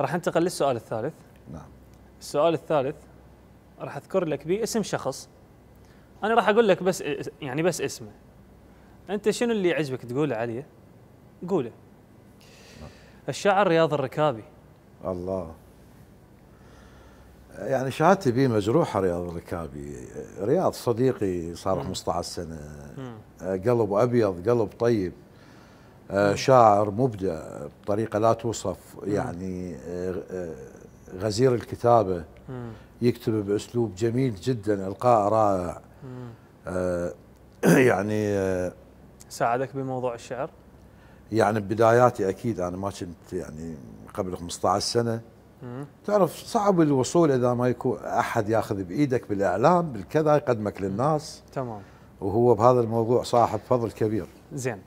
راح انتقل للسؤال الثالث نعم السؤال الثالث راح اذكر لك به اسم شخص انا راح اقول لك بس يعني بس اسمه انت شنو اللي يعجبك تقوله عليه قوله نعم. الشاعر رياض الركابي الله يعني شهادتي به مجروحه رياض الركابي رياض صديقي صار 15 سنه قلب ابيض قلب طيب آه، شاعر مبدع بطريقة لا توصف يعني آه، آه، غزير الكتابة يكتب بأسلوب جميل جدا إلقاء رائع يعني ساعدك بموضوع الشعر؟ يعني ببداياتي أكيد أنا ما كنت يعني قبل 15 سنة تعرف صعب الوصول إذا ما يكون أحد ياخذ بإيدك بالإعلام بالكذا يقدمك للناس تمام وهو بهذا الموضوع صاحب فضل كبير زين